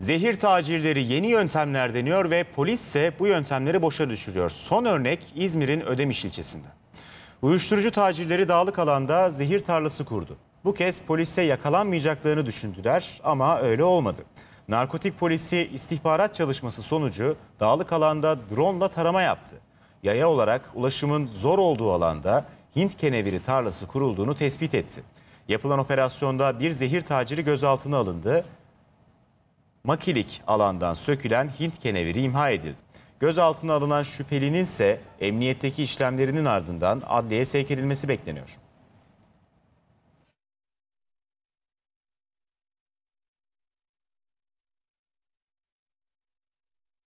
Zehir tacirleri yeni yöntemler deniyor ve polis ise bu yöntemleri boşa düşürüyor. Son örnek İzmir'in Ödemiş ilçesinde. Uyuşturucu tacirleri dağlık alanda zehir tarlası kurdu. Bu kez polise yakalanmayacaklarını düşündüler ama öyle olmadı. Narkotik polisi istihbarat çalışması sonucu dağlık alanda drone tarama yaptı. Yaya olarak ulaşımın zor olduğu alanda Hint keneviri tarlası kurulduğunu tespit etti. Yapılan operasyonda bir zehir taciri gözaltına alındı makilik alandan sökülen Hint keneviri imha edildi. Gözaltına alınan şüphelinin ise emniyetteki işlemlerinin ardından adliyeye sevk edilmesi bekleniyor.